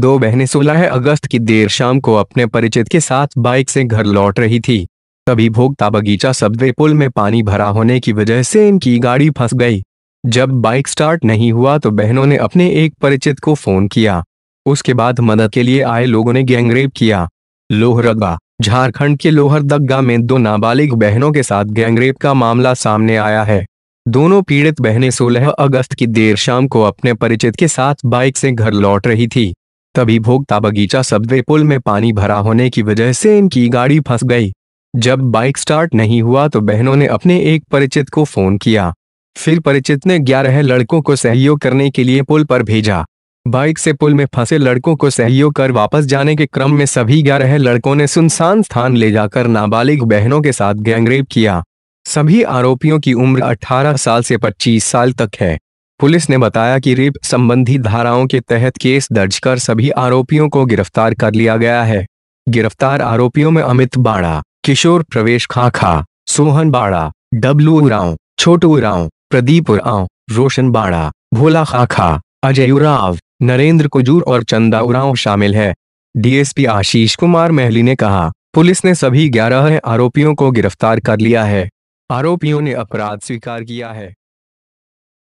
दो बहनें 16 अगस्त की देर शाम को अपने परिचित के साथ बाइक से घर लौट रही थी तभी भोगता बगीचा सबवे पुल में पानी भरा होने की वजह से इनकी गाड़ी फंस गई जब बाइक स्टार्ट नहीं हुआ तो बहनों ने अपने एक परिचित को फोन किया उसके बाद मदद के लिए आए लोगों ने गैंगरेप किया लोहरदगा झारखंड के लोहरदगा में दो नाबालिग बहनों के साथ गैंगरेप का मामला सामने आया है दोनों पीड़ित बहनें 16 अगस्त की देर शाम को अपने परिचित के साथ बाइक से घर लौट रही थी तभी भोगता बगीचा सबवे पुल में पानी भरा होने की वजह से इनकी गाड़ी फंस गई जब बाइक स्टार्ट नहीं हुआ तो बहनों ने अपने एक परिचित को फोन किया फिर परिचित ने ग्यारह लड़कों को सहयोग करने के लिए पुल पर भेजा बाइक से पुल में फंसे लड़कों को सहयोग कर वापस जाने के क्रम में सभी ग्यारह लड़कों ने सुनसान स्थान ले जाकर नाबालिग बहनों के साथ गैंगरेप किया सभी आरोपियों की उम्र 18 साल से 25 साल तक है पुलिस ने बताया कि रेप संबंधी धाराओं के तहत केस दर्ज कर सभी आरोपियों को गिरफ्तार कर लिया गया है गिरफ्तार आरोपियों में अमित बाड़ा किशोर प्रवेश खाखा सोहन बाड़ा डब्लू उराव छोटू उराव प्रदीप उराव रोशन बाड़ा भोला खाखा अजय उराव नरेंद्र कुजूर और चंदा उराव शामिल है डीएसपी आशीष कुमार महली ने कहा पुलिस ने सभी ग्यारह आरोपियों को गिरफ्तार कर लिया है आरोपियों ने अपराध स्वीकार किया है